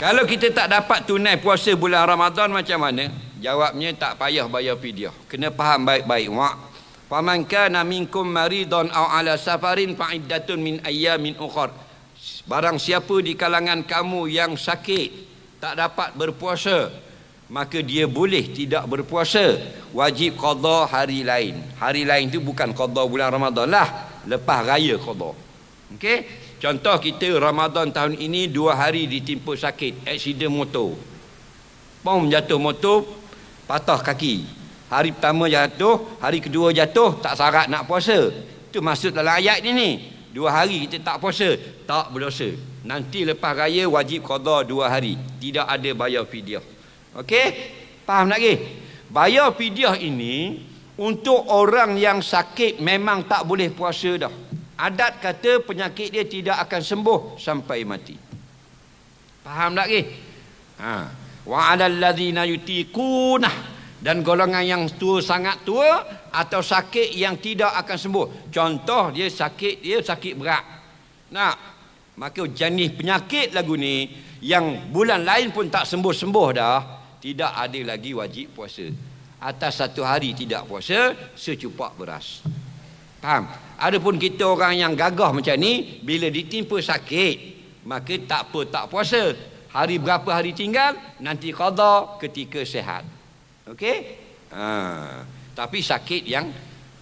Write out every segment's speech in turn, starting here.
Kalau kita tak dapat tunai puasa bulan Ramadan macam mana? Jawabnya tak payah bayar fidyah. Kena faham baik-baik. Wa faman kana minkum maridun aw ala safarin fa iddatun min ayyamin ukhra. Barang siapa di kalangan kamu yang sakit tak dapat berpuasa maka dia boleh tidak berpuasa wajib qadha hari lain. Hari lain tu bukan qadha bulan Ramadan lah lepas raya qadha. Okey? Contoh kita Ramadan tahun ini dua hari ditimpa sakit, aksiden motor. Pom jatuh motor, patah kaki. Hari pertama jatuh, hari kedua jatuh, tak syarat nak puasa. Itu maksud dalam ayat ini. Dua hari kita tak puasa, tak berdosa. Nanti lepas raya wajib qadha dua hari. Tidak ada bayar fidyah. Okey? Faham tak lagi? Bayar fidyah ini untuk orang yang sakit memang tak boleh puasa dah. Adat kata penyakit dia tidak akan sembuh sampai mati. Faham tak ke? Ha. Wa alalladzina yutiquna dan golongan yang tua sangat tua atau sakit yang tidak akan sembuh. Contoh dia sakit dia sakit berat. Nah, maka jenis penyakit lagu ni yang bulan lain pun tak sembuh-sembuh dah, tidak ada lagi wajib puasa. Atas satu hari tidak puasa, secupak beras. Faham? Adapun kita orang yang gagah macam ni, bila ditimpa sakit, maka tak apa tak puasa. Hari berapa hari tinggal, nanti qada ketika sehat. Okey? Ha. Tapi sakit yang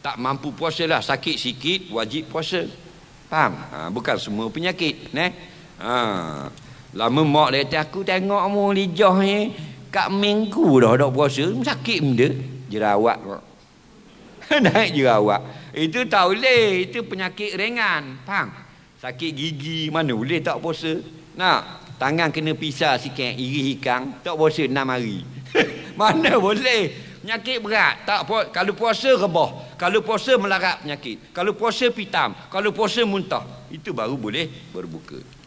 tak mampu puasa lah. Sakit sikit, wajib puasa. Faham? Ha. Bukan semua penyakit. neh? Ha. Lama mak dia kata, aku tengok mu lijah ni. kak minggu dah dah puasa. Sakit benda. Jerawat. Ha. naik jerawat itu tak boleh itu penyakit ringan faham sakit gigi mana boleh tak puasa nak tangan kena pisah sikit iri ikang tak puasa enam hari mana boleh penyakit berat tak pu- kalau puasa rebah kalau puasa melarat penyakit kalau puasa pitam kalau puasa muntah itu baru boleh berbuka